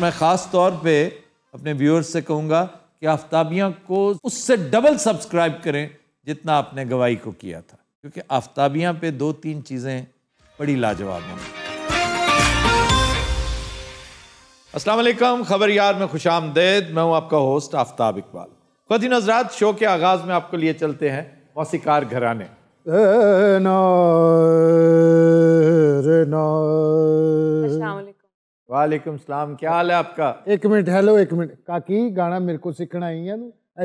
मैं ख़ास तौर पे अपने व्यूअर्स से कहूँगा कि आफ्ताबिया को उससे डबल सब्सक्राइब करें जितना आपने गवाही को किया था क्योंकि आफ्ताबिया पे दो तीन चीज़ें बड़ी लाजवाब हैं असलम खबर यार में खुश आमदेद मैं हूँ आपका होस्ट आफ्ताब इकबाल खुदी नजरात शो के आगाज़ में आपको लिए चलते हैं मौसीकार घराने नार, ना। वालेकुम सलाम क्या हाल है आपका एक मिनट हेलो एक मिनट काकी गाना मेरे को सीखना ही है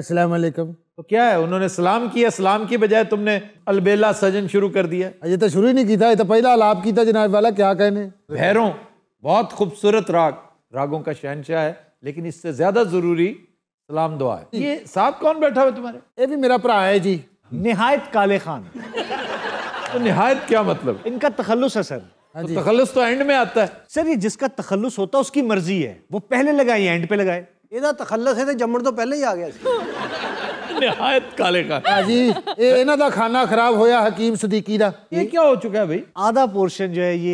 अस्सलाम वालेकुम तो क्या है उन्होंने सलाम किया सलाम की बजाय तुमने अलबेला सजन शुरू कर दिया ये तो शुरू ही नहीं किया ये तो पहला अलाप किया था जनाब वाला क्या कहने भैरों बहुत खूबसूरत राग रागों का शहनशाह है लेकिन इससे ज्यादा जरूरी सलाम दुआ है ये साहब कौन बैठा हुआ तुम्हारे ये भी मेरा भरा है जी निहायत काले खान तो निहायत क्या मतलब इनका तखलुस है सर हाँ तो तखलस तो एंड में आता है सर ये जिसका तखलस होता है उसकी मर्जी है वो पहले लगाए एंड पे लगाए ਇਹਦਾ ਤਖੱਲਸ है ਤੇ ਜੰਮਣ ਤੋਂ ਪਹਿਲਾਂ ਹੀ ਆ ਗਿਆ ਸੀ ਨਿਹਾਇਤ ਕਾਲੇ ਕਾ ਹਾਂਜੀ ये ਇਹਨਾਂ ਦਾ ਖਾਣਾ ਖਰਾਬ ਹੋਇਆ ਹਕੀਮ ਸਦੀਕੀ ਦਾ ਇਹ ਕੀ ਹੋ ਚੁੱਕਾ ਹੈ ਭਾਈ पोर्शन जो है ये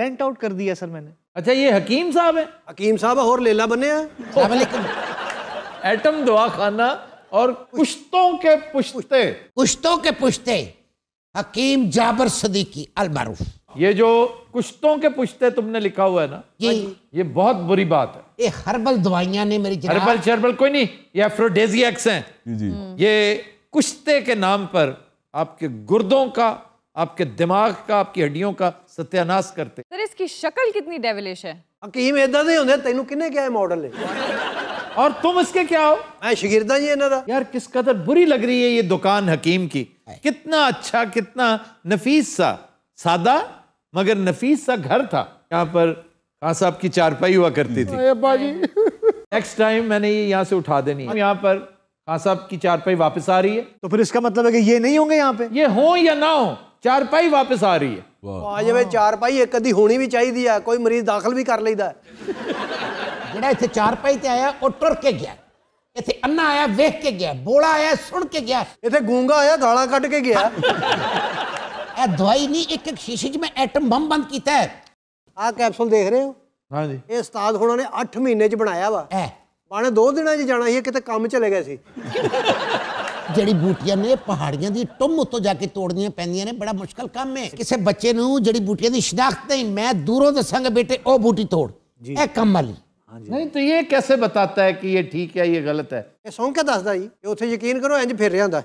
रेंट आउट कर दिया सर मैंने अच्छा ये हकीम साहब है हकीम साहब और लेला बने हैं एटम दुआ खाना और पुश्तों के पुश्ते पुश्तों के पुश्ते हकीम जाबर सदीकी अल मारूफ ये जो कुश्तों के पुश्ते तुमने लिखा हुआ है ना ये ये बहुत बुरी बात है ये हर्बल दवाइयां ने मेरी हर्बल शर्बल कोई नहीं ये एफ्रोडेजियक्स हैं जी ये कुश्ते के नाम पर आपके गुर्दों का आपके दिमाग का आपकी हड्डियों का सत्यानाश करते सर इसकी शक्ल कितनी डेविलिश है हकीम नहीं ਦੇ तेनू ਤੈਨੂੰ क्या है मॉडल है और तुम इसके क्या हो मैं शिगिरदा जी इन्हों का यार किस कदर बुरी लग रही है ये दुकान हकीम की कितना अच्छा कितना नफीस सा सादा मगर नफीस सा घर था यहाँ पर खान साहब की चारपाई हुआ करती थी नेक्स्ट टाइम मैंने ये यहाँ से उठा देनी है यहाँ पर खान साहब की चारपाई वापस आ रही है तो फिर इसका मतलब है कि ये नहीं होंगे यहाँ पे ये हो या ना हो चारपाई वापस आ रही है जब हाँ, चारपाई एक अद्धी होनी भी चाहिए है कोई मरीज दाखिल भी कर लेता है ਜਿਹੜਾ ਇੱਥੇ ਚਾਰਪਾਈ ਤੇ ਆਇਆ ਉਹ ਟੁਰ ਕੇ गया ਇੱਥੇ ਅੰਨਾ ਆਇਆ ਵੇਖ ਕੇ ਗਿਆ ਬੋੜਾ आया ਸੁਣ ਕੇ ਗਿਆ ਇੱਥੇ ਗੂੰਗਾ ਆਇਆ ਗਾਲਾਂ ਕੱਢ ਕੇ ਗਿਆ ਇਹ ਦਵਾਈ ਨਹੀਂ ਇੱਕ ਇੱਕ ਸ਼ੀਸ਼ੇ 'ਚ ਮੈਂ ਐਟਮ ਬੰਬ ਬੰਦ ਕੀਤਾ ਹੈ ਆ ਕੈਪਸੂਲ ਦੇਖ ਰਹੇ ਹੋ ਹਾਂਜੀ ਇਹ ਉਸਤਾਦ ਹੋਣਾ ਨੇ 8 ਮਹੀਨੇ 'ਚ ਬਣਾਇਆ ਵਾ ਐ ਬਾਣੇ 2 ਦਿਨਾਂ 'ਚ ਜਾਣਾ ਸੀ ਕਿਤੇ ਕੰਮ ਚਲੇ ਗਿਆ ਸੀ ਜਿਹੜੀ ਬੂਟੀਆਂ ਨੇ ਪਹਾੜੀਆਂ ਦੀ ਟੁੰਮ ਉੱਤੋਂ ਜਾ ਕੇ ਤੋੜਨੀਆਂ ਪੈਂਦੀਆਂ ਨੇ ਬੜਾ ਮੁਸ਼ਕਲ ਕੰਮ ਹੈ ਕਿਸੇ ਬੱਚੇ ਨੂੰ ਜਿਹੜੀ ਬੂਟੀਆਂ ਦੀ ਸ਼ਨਾਖਤ ਨਹੀਂ ਮੈਂ ਦੂਰੋਂ ਦੱਸਾਂਗਾ ਬੇਟੇ ਉਹ ਬੂਟੀ ਤੋੜ ਇਹ ਕੰਮ ਵਾਲੀ नहीं ਇਹ ਕਿਵੇਂ कैसे ਹੈ ਕਿ ਇਹ ਠੀਕ ਹੈ ਇਹ ਗਲਤ ਹੈ ਇਹ ये सौं ਦੱਸਦਾ ਜੀ ਉੱਥੇ ਯਕੀਨ ਕਰੋ ਇੰਜ ਫਿਰ ਰਿਹਾ ਹੁੰਦਾ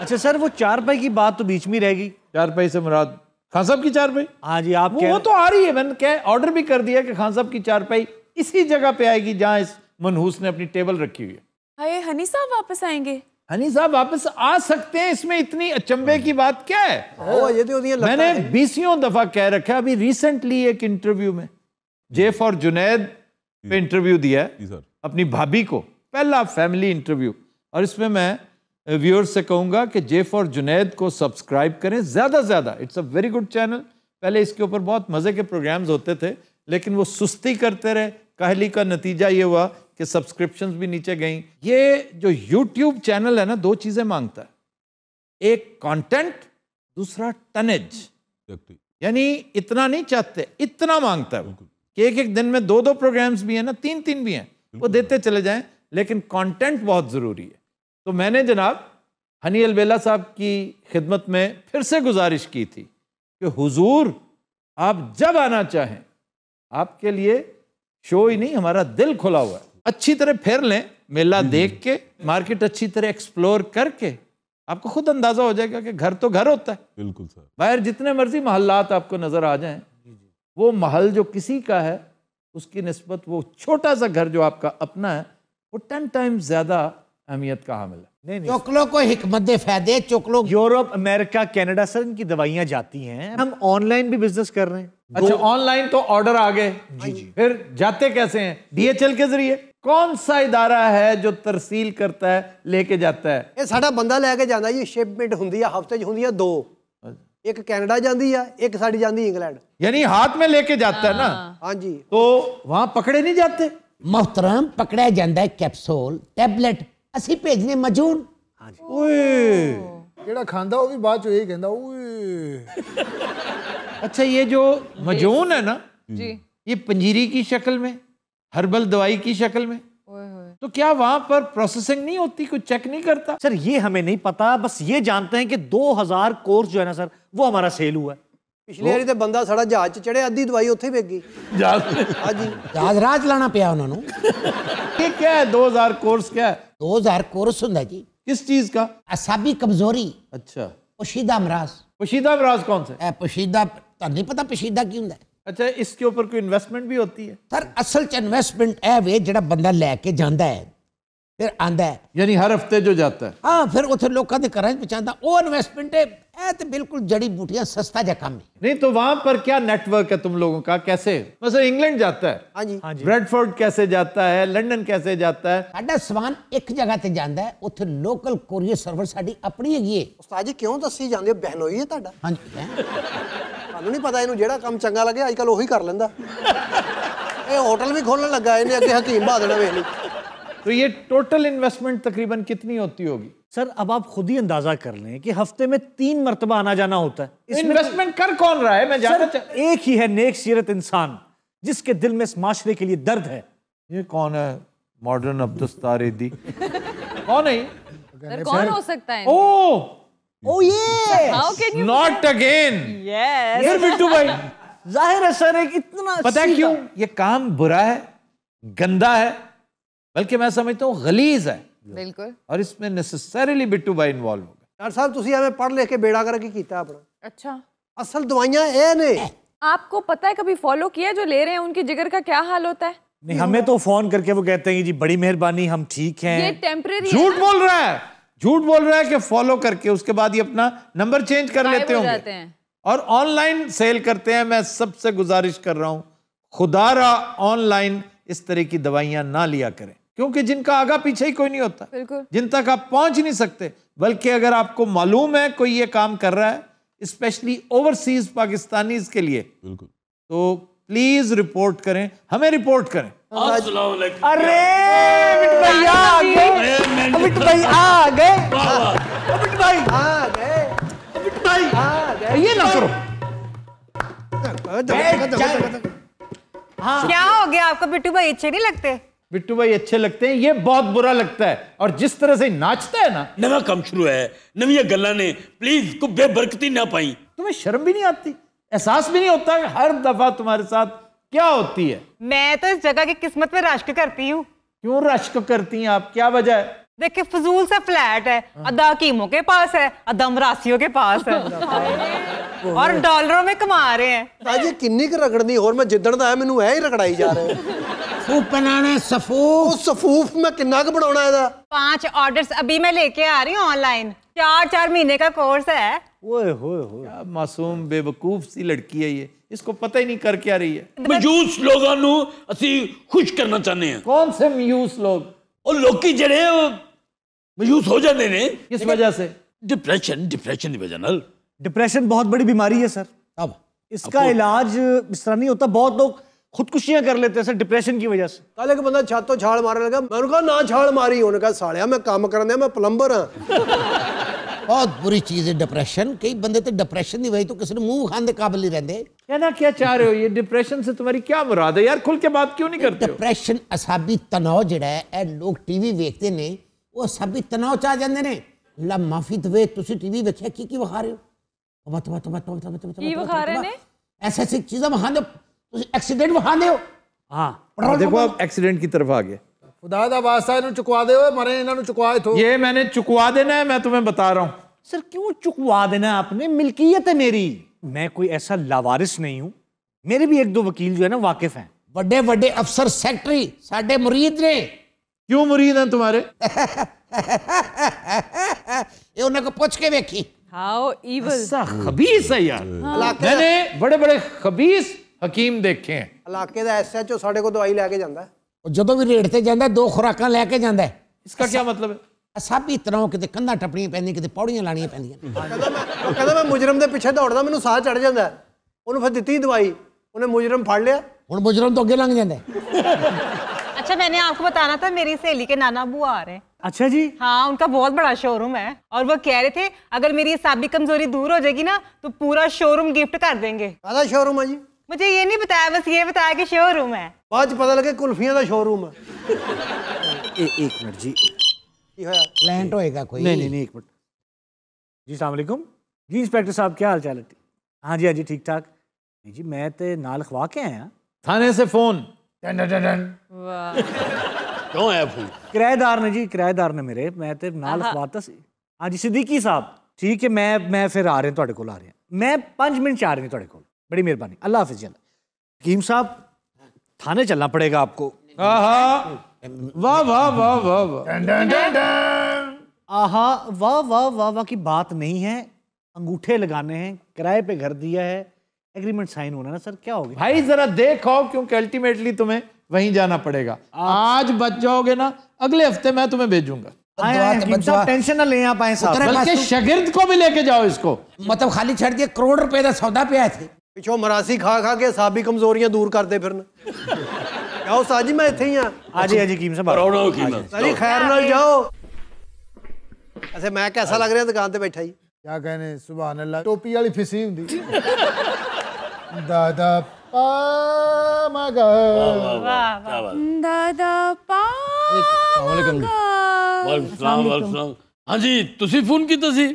अच्छा सर वो चार पाई की बात तो बीच में रहेगी चार पाई से मुराद खान साहब की चार पाई हाँ जी आप वो, वो तो आ रही है मैंने क्या ऑर्डर भी कर दिया कि खान साहब की चार पाई इसी जगह पे आएगी जहाँ इस मनहूस ने अपनी टेबल रखी हुई है हाँ, हनी साहब वापस आएंगे हनी साहब वापस आ सकते हैं इसमें इतनी अचंभे की बात क्या है ओ, हाँ, ये तो मैंने बीसियों दफा कह रखा अभी रिसेंटली एक इंटरव्यू में जेफ और जुनेद पे इंटरव्यू दिया है अपनी भाभी को पहला फैमिली इंटरव्यू और इसमें मैं व्यूअर्स से कहूंगा कि जेफ और जुनेद को सब्सक्राइब करें ज़्यादा से ज़्यादा it's a very good channel पहले इसके ऊपर बहुत मज़े के प्रोग्राम्स होते थे लेकिन वो सुस्ती करते रहे कहली का नतीजा ये हुआ कि सब्सक्रिप्शंस भी नीचे गई ये जो यूट्यूब चैनल है ना दो चीज़ें मांगता है एक कॉन्टेंट दूसरा टनेज यानी इतना नहीं चाहते इतना मांगता है कि एक एक दिन में दो दो प्रोग्राम्स भी हैं ना तीन तीन भी हैं वो देते चले जाएं लेकिन कंटेंट बहुत ज़रूरी है तो मैंने जनाब हनी अलबेला साहब की खिदमत में फिर से गुजारिश की थी कि हुजूर आप जब आना चाहें आपके लिए शो ही नहीं हमारा दिल खुला हुआ है अच्छी तरह फेर लें मेला हम्म। देख के मार्केट अच्छी तरह एक्सप्लोर करके आपको खुद अंदाजा हो जाएगा कि घर तो घर होता है बिल्कुल सर बाहर जितने मर्जी महल्लात आपको नजर आ जाएं वो महल जो किसी का है उसकी नस्बत वो छोटा सा घर जो आपका अपना है वो टेन टाइम्स ज़्यादा अहमियत का हामिल है नहीं चुकलों को हिकमत फायदे चुकलों यूरोप अमेरिका कनाडा सर इनकी दवाइयाँ जाती हैं हम ऑनलाइन भी बिजनेस कर रहे हैं अच्छा ऑनलाइन तो ऑर्डर आ गए जी जी फिर जाते कैसे हैं डीएचएल के जरिए कौन सा इदारा है जो तरसील करता है लेके जाता है ये ਸਾਡਾ बंदा लेके जाता है ये शिपमेंट ਹੁੰਦੀ ਆ हफ्ते 'ਚ ਹੁੰਦੀ दो एक कनाडा जाती है एक साडी जाती है इंग्लैंड यानी हाथ में लेके जाता है ना हाँ। हाँ जी तो वहां पकड़े नहीं जाते मोहतरम पकड़ा जाता है कैप्सूल टैबलेट ਅਸੀਂ ਭੇਜਨੇ ਮਜੂਨ ਹਾਂਜੀ ਓਏ ਜਿਹੜਾ ਖਾਂਦਾ ਉਹ ਵੀ ਬਾਅਦ ਚ ਇਹ ਕਹਿੰਦਾ ਓਏ अच्छा ये जो मजून है ना ये पंजीरी की शक्ल में हर्बल दवाई की शक्ल में तो क्या वहां पर प्रोसेसिंग नहीं होती कुछ चेक नहीं करता सर ये हमें नहीं पता बस ये जानते हैं कि 2000 कोर्स जो है ना सर वो हमारा सेल हुआ है ਪਿਛਲੇ ਵਾਰੀ ਤੇ ਬੰਦਾ ਜਹਾਜ਼ 'ਚ ਚੜਿਆ ਅੱਧੀ ਦਵਾਈ ਉੱਥੇ ਗਈ ਹਾਂਜੀ ਜਹਾਜ਼ ਪਿਆ ਉਹਨਾਂ ਨੂੰ ਕੀ 2000 ਕੋਰਸ 2000 ਕੋਰਸ ਹੁੰਦਾ ਜੀ बंदा लैके जाता है ਫਿਰ ਆਂਦਾ ਹੈ ਯਾਨੀ ਹਰ ਹਫਤੇ ਜੋ ਜਾਂਦਾ ਹੈ ਹਾਂ ਫਿਰ ਉੱਥੇ ਲੋਕਾਂ ਦੇ ਘਰਾਂ 'ਚ ਪਹੁੰਚਾਉਂਦਾ ਉਹ ਇਨਵੈਸਟਮੈਂਟ ਹੈ ਇਹ ਤੇ ਬਿਲਕੁਲ ਜੜੀ ਬੂਟੀਆਂ ਸਸਤਾ ਜਿਹਾ ਕੰਮ ਹੈ नहीं तो वहां पर क्या नेटवर्क है तुम लोगों का कैसे मतलब इंग्लैंड जाता है ਹਾਂਜੀ ਹਾਂਜੀ ब्रेडफोर्ड कैसे जाता है लंदन कैसे जाता है ਸਾਡਾ ਸਮਾਨ ਇੱਕ ਜਗ੍ਹਾ ਤੇ ਜਾਂਦਾ ਹੈ ਉੱਥੇ ਲੋਕਲ ਕੋਰੀਅਰ ਸਰਵਰ ਸਾਡੀ ਆਪਣੀ ਹੈਗੀ ਹੈ ਉਸਤਾਦ ਜੀ ਕਿਉਂ ਦੱਸੀ ਜਾਂਦੇ ਹੋ ਬਹਿਨੋਈ ਹੈ ਤੁਹਾਡਾ ਹਾਂਜੀ ਹੈਂ? ਤੁਹਾਨੂੰ ਨਹੀਂ ਪਤਾ ਇਹਨੂੰ ਜਿਹੜਾ ਕੰਮ ਚੰਗਾ ਲੱਗੇ ਅੱਜ ਕੱਲ ਉਹੀ ਕਰ ਲੈਂਦਾ ਇਹ ਹੋਟਲ ਵੀ ਖੋਲਣ ਲੱਗਾ ਇਹਨੇ ਅੱਗੇ ਹਕੀਮ ਬਹਾਦਰ ਨੇ ਵੇਖ ਲਈ तो ये टोटल इन्वेस्टमेंट तकरीबन कितनी होती होगी सर अब आप खुद ही अंदाजा कर लें कि हफ्ते में तीन मरतबा आना जाना होता है इन्वेस्टमेंट तो कर कौन रहा है मैं जानना सर, एक ही है नेक सीरत इंसान जिसके दिल में इस माशरे के लिए दर्द है ये कौन है मॉडर्न अब्दुस्तार दी कौन है कौन हो सकता है ओ ओ ये नॉट अगेन यस बिट्टू भाई जाहिर है सर एक इतना पता है क्यों ये काम बुरा है गंदा है बल्कि मैं समझता हूँ गलीज है बिल्कुल और इसमें ਵਿੱਚ ਨੈਸੈਸਰੀਲੀ ਬਿੱਟੂ ਬਾਈ ਇਨਵੋਲਵ ਹੋ ਗਿਆ ਡਾਕਟਰ ਸਾਹਿਬ ਤੁਸੀਂ ਐਵੇਂ ਪੜ੍ਹ ਲੈ ਕੇ ਬੇੜਾ ਕਰਕੇ ਕੀਤਾ ਆਪਣਾ ਅੱਛਾ आपको पता है कभी फॉलो किया जो ले रहे हैं उनके जिगर का क्या हाल होता है नहीं हमें तो फोन करके वो कहते हैं जी बड़ी मेहरबानी हम ठीक हैं ये झूठ बोल रहा है झूठ बोल रहा है कि फॉलो करके उसके बाद ये अपना नंबर चेंज कर लेते होंगे हैं। और ऑनलाइन सेल करते हैं मैं सबसे गुजारिश कर रहा हूँ खुदारा ऑनलाइन इस तरह की दवाइयां ना लिया करें क्योंकि जिनका आगा पीछे ही कोई नहीं होता बिल्कुल जिन तक आप पहुंच नहीं सकते बल्कि अगर आपको मालूम है कोई ये काम कर रहा है स्पेशली ओवरसीज पाकिस्तानी के लिए बिल्कुल तो प्लीज रिपोर्ट करें हमें रिपोर्ट करें अरे भैया आ गए अमित भाई आ गए अमित भाई आ गए अमित भाई आ गए ये ना करो क्या हो गया आपको बिट्टू भाई अच्छे नहीं लगते बिट्टू भाई अच्छे लगते हैं ये बहुत बुरा लगता है और जिस तरह से नाचता है ना नवा काम शुरू है नवी गल ने प्लीज को बेबरकती ना पाई तुम्हें शर्म भी नहीं आती एहसास भी नहीं होता हर दफा तुम्हारे साथ क्या होती है मैं तो इस जगह की किस्मत में रश्क करती हूँ क्यों रश्क करती हैं आप क्या वजह है देखिए फजूल सा फ्लैट है हाँ। अदा कीमों के पास है अदा मरासियों के पास है और डॉलरों में कमा रहे हैं किन्नी क रगड़नी और मैं जिदड़ ਦਾ ਮੈਨੂੰ ਐ ਹੀ ਰਗੜਾਈ ਜਾ ਰਹੇ ਸੂਪ ਬਣਾਣਾ पांच ऑर्डर्स अभी मैं लेके आ रही हूँ ऑनलाइन चार चार महीने का कोर्स है ओए होए होए मासूम बेवकूफ सी लड़की है ये इसको पता ही नहीं कर क्या रही है ਮਯੂਸ ਲੋਕਾਂ ਨੂੰ ਅਸੀਂ ਖੁਸ਼ ਕਰਨਾ ਚਾਹੁੰਦੇ ਹਾਂ ਕੌਣ ਸੇ ਮਯੂਸ ਲੋਕ ਉਹ मायूस हो जाते हैं किस वजह से डिप्रेशन डिप्रेशन की वजह न डिप्रेशन बहुत बड़ी बीमारी है सर अब इसका तो- इलाज इस तरह नहीं होता बहुत लोग खुदकुशियां कर लेते हैं सर डिप्रेशन की वजह से कल एक बंदा छत तो झाड़ मारने लगा मैंने कहा ना झाड़ मारी उन्होंने कहा साड़िया मैं काम कर दिया मैं प्लम्बर हाँ बहुत बुरी चीज है डिप्रेशन कई बंदे तो डिप्रेशन की वजह तो किसी ने मुंह खाने काबिल नहीं रहते कहना क्या चाह रहे हो ये डिप्रेशन से तुम्हारी क्या मुराद है यार खुल के बात क्यों नहीं करते डिप्रेशन असाबी तनाव जड़ा है लोग टीवी देखते नहीं वो सभी तनाव चाह जाते ਜਾਂਦੇ ला माफी दवे ਤੁਸੀਂ ਟੀਵੀ ਵੇਖਿਆ ਕੀ ਕੀ ਵਿਖਾ ਰਹੇ ਹੋ ਤਬਾ ਤਬਾ ਤਬਾ ਤਬਾ ਤਬਾ ਕੀ ਵਿਖਾ ਰਹੇ ਨੇ ऐसे ऐसी चीजें वहां ਤੁਸੀਂ ਐਕਸੀਡੈਂਟ ਵਹਾਉਂਦੇ ਹੋ ਹਾਂ ਦੇਖੋ ਆਪ ਐਕਸੀਡੈਂਟ ਕੀ ਤਰਫ ਆ ਗਏ खुदा का वास्ता इन्होंने चुकवा दे मरे इन्होंने चुकवाए तो ये मैंने चुकवा देना है मैं तुम्हें बता रहा हूँ सर क्यों चुकवा देना आपने मिल्कियत है मेरी मैं कोई ऐसा लावारिस नहीं हूँ मेरे भी एक दो वकील जो है ना वाकिफ हैं बड़े बड़े अफसर सेक्रेटरी साढ़े मुरीद ने क्यों मुरीद हैं तुम्हारे ये उन्हें पुछ के देखी हाउ इवल खबीस है यार हाँ। मैंने बड़े बड़े खबीस ਹਕੀਮ ਦੇਖੇ ਹੈ ਇਲਾਕੇ ਦਾ ਐਸਐਚਓ ਸਾਡੇ ਕੋਲ ਦਵਾਈ ਲੈ ਕੇ ਜਾਂਦਾ ਉਹ ਜਦੋਂ ਵੀ ਰੇਡ ਤੇ ਜਾਂਦਾ ਦੋ ਖੁਰਾਕਾਂ ਲੈ ਕੇ ਜਾਂਦਾ ਹੈ ਇਸਕਾ ਕੀ ਮਤਲਬ ਹੈ ਅਸਾਬੀ ਤਰ੍ਹਾਂ ਕਿਤੇ ਕੰਧਾਂ ਟੱਪਣੀਆਂ ਪੈਂਦੀਆਂ ਕਿਤੇ ਪੌੜੀਆਂ ਲਾਣੀਆਂ ਪੈਂਦੀਆਂ ਕਹਿੰਦਾ ਮੈਂ ਮੁਜਰਮ ਦੇ ਪਿੱਛੇ ਦੌੜਦਾ ਮੈਨੂੰ ਸਾਹ ਚੜ ਜਾਂਦਾ ਉਹਨੂੰ ਫਿਰ ਦਿੱਤੀ ਦਵਾਈ ਉਹਨੇ ਮੁਜਰਮ ਫੜ ਲਿਆ ਹੁਣ ਮੁਜਰਮ ਤੋਂ ਅੱਗੇ ਲੰਘ ਜਾਂਦਾ अच्छा मैंने आपको बताना था मेरी सहेली के नाना बुआ आ रहे हैं अच्छा जी हाँ उनका बहुत बड़ा शोरूम है और वो कह रहे थे अगर मेरी साबी कमजोरी दूर हो जाएगी ना तो पूरा शोरूम गिफ्ट कर देंगे कदा शोरूम है जी मुझे ये नहीं बताया बस ये बताया कि शोरूम है बाद पता लगे कुल्फिया का शोरूम है ए, एक मिनट जी लैंड होएगा कोई नहीं नहीं नहीं एक मिनट जी सलामकुम जी इंस्पेक्टर साहब क्या हाल चाल है हाँ जी हाँ जी ठीक ठाक नहीं जी मैं तो नाल खवा के आया थाने से फोन ਨੇ ਮੇਰੇ ਮੈਂ ਤੇ ਨਾਲ ਖਵਾਤਾ ਸੀ ਹਾਂਜੀ ਸਾਹਿਬ ਠੀਕ ਹੈ ਮੈਂ ਮੈਂ ਫਿਰ ਆ ਰਿਹਾ ਤੁਹਾਡੇ ਕੋਲ ਆ ਰਿਹਾ ਮੈਂ 5 ਮਿੰਟ ਚ ਆ ਤੁਹਾਡੇ ਕੋਲ थाने चलना पड़ेगा आपको बात नहीं है अंगूठे लगाने हैं किराए पे घर दिया है एग्रीमेंट साइन होना ना सर क्या हो गया भाई जरा देखो क्योंकि अल्टीमेटली तुम्हें वहीं जाना पड़ेगा आज बच जाओगे ना अगले हफ्ते मैं तुम्हें भेजूंगा तो टेंशन ना ले पाए बल्कि तो- शगिर्द को भी लेके जाओ इसको मतलब खाली छड़ दिए करोड़ रुपए का सौदा पे आए थे पिछो मरासी खा खा के साबी कमजोरियां दूर करते फिर जाओ साजी मैं इतने ही हाँ आज ही अजीम खैर ना जाओ अच्छा मैं कैसा लग रहा दुकान से बैठा जी क्या कहने सुबह टोपी वाली फिसी होंगी दादा पा मा गा दादा पा हाँ जी तुसी फोन किया सी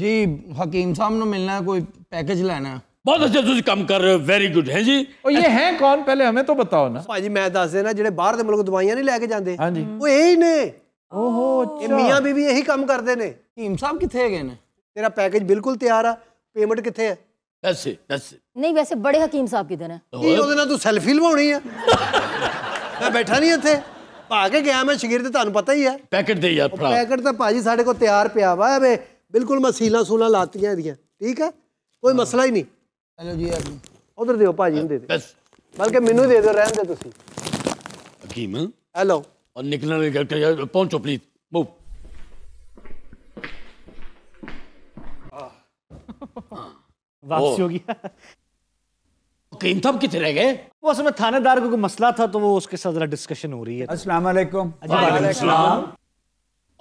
जी हकीम साहब नु मिलना कोई पैकेज लेना ਬਹੁਤ ਅੱਛਾ ਤੁਸੀਂ ਕੰਮ ਕਰ ਰਹੇ ਹੋ ਵੈਰੀ ਗੁੱਡ ਹੈ ਜੀ ਉਹ ਇਹ ਹੈ ਕੌਣ ਪਹਿਲੇ ਹਮੇ ਤਾਂ ਬਤਾਓ ਨਾ ਭਾਜੀ ਮੈਂ ਦੱਸ ਦੇਣਾ ਜਿਹੜੇ ਬਾਹਰ ਦੇ ਮੁਲਕ ਦਵਾਈਆਂ ਨਹੀਂ ਲੈ ਕੇ ਜਾਂਦੇ ਉਹ ਇਹ ਹੀ ਨੇ ਓਹੋ ਇਹ ਮੀਆਂ ਬੀਬੀ ਇਹੀ ਕੰਮ ਕਰਦੇ ਨੇ ਹਕੀਮ ਸਾਹਿਬ ਕਿੱਥੇ ਗਏ ਨੇ ਤੇਰਾ ਪੈਕੇਜ ਬਿਲਕੁਲ ਤਿਆਰ ਆ ਪੇਮੈਂਟ ਕਿੱਥੇ ਹੈ that's it, that's it. नहीं वैसे बड़े हकीम साहब किधर हैं ਉਹਦੇ ਨਾਲ ਤੂੰ ਸੈਲਫੀ ਲਵਾਉਣੀ ਆ ਮੈਂ ਬੈਠਾ ਨਹੀਂ ਇੱਥੇ ਭਾ ਕੇ ਗਿਆ ਮੈਂ ਸ਼ਗਿਰਦ ਤੁਹਾਨੂੰ ਪਤਾ ਹੀ ਹੈ ਪੈਕਟ ਦੇ ਯਾਰ ਭਰਾ ਪੈਕਟ ਤਾਂ ਭਾਜੀ ਸਾਡੇ ਕੋਲ ਤਿਆਰ ਪਿਆ ਵਾ ਵੇ ਬਿਲਕੁਲ ਮਸੀਲਾ ਸੂਲਾ ਲਾਤੀਆਂ ਇਹਦੀਆਂ ਠੀਕ ਹੈ ਕੋਈ ਮਸਲਾ ਹੀ ਨਹੀਂ ਹਲੋ ਜੀ ਉਧਰ ਦਿਓ ਭਾਜੀ ਨੂੰ ਦੇ ਦੇ ਬਸ ਬਲਕਿ ਮੈਨੂੰ ਦੇ ਦਿਓ ਰਹਿਣ ਦੇ ਤੁਸੀਂ ਹਕੀਮ ਹੈਲੋ और निकलने में करके पहुंचो प्लीज मूव हाँ वापसी होगी कीमत कितने रह गए वो असल में थानेदार का कोई मसला था तो वो उसके साथ जरा डिस्कशन हो रही है अस्सलाम वालेकुम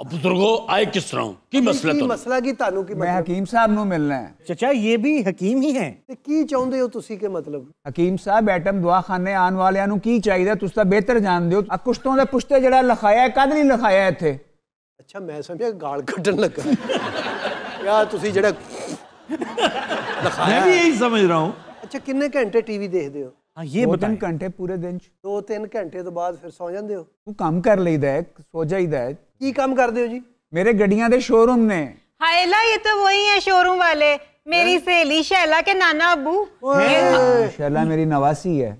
बुजुर्गो आए किस तरह की मसला की मसला की तानू की मैं हकीम साहब ਨੂੰ ਮਿਲਣਾ ਹੈ ਚਾਚਾ ਇਹ ਵੀ ਹਕੀਮ ਹੀ ਹੈ ਤੇ ਕੀ ਚਾਹੁੰਦੇ ਹੋ ਤੁਸੀਂ ਕੇ ਮਤਲਬ ਹਕੀਮ ਸਾਹਿਬ ਐਟਮ ਦਵਾਖਾਨੇ ਆਉਣ ਵਾਲਿਆਂ ਨੂੰ ਕੀ ਚਾਹੀਦਾ ਤੁਸੀਂ ਤਾਂ ਬਿਹਤਰ ਜਾਣਦੇ ਹੋ ਆ ਕੁਸ਼ਤੋਂ ਦੇ ਪੁਸ਼ਤੇ ਜਿਹੜਾ ਲਖਾਇਆ ਕਦ ਨਹੀਂ ਲਖਾਇਆ ਇੱਥੇ ਅੱਛਾ ਮੈਂ ਸਮਝਿਆ ਗਾਲ ਕੱਢਣ ਲੱਗਾ ਯਾ ਤੁਸੀਂ ਜਿਹੜਾ मैं भी यही समझ रहा हूँ ਅੱਛਾ ਕਿੰਨੇ ਘੰਟੇ ਟੀਵੀ ਦੇਖਦੇ ਹੋ ਹਾਂ ਇਹ ਦੋ ਤਿੰਨ ਬਤਾ ਘੰਟੇ ਪੂਰੇ ਦਿਨ ਚ ਦੋ ਤਿੰਨ ਘੰਟੇ ਤੋਂ ਬਾਅਦ ਫਿਰ ਸੌ ਜਾਂਦੇ ਹੋ ਤੂੰ ਕੰਮ ਕਰ ਲਈਦਾ ਹੈ ਸੋ ਜਾਈਦਾ ਹੈ ਕੀ ਕੰਮ ਕਰਦੇ ਹੋ ਜੀ ਮੇਰੇ ਗੱਡੀਆਂ ਦੇ ਸ਼ੋਰੂਮ ਨੇ हाय ला ये तो वही है शोरूम वाले मेरी सहेली शैला के नाना अबू ये, ਸ਼ੈਲਾ ਮੇਰੀ ਨਵਾਸੀ ਹੈ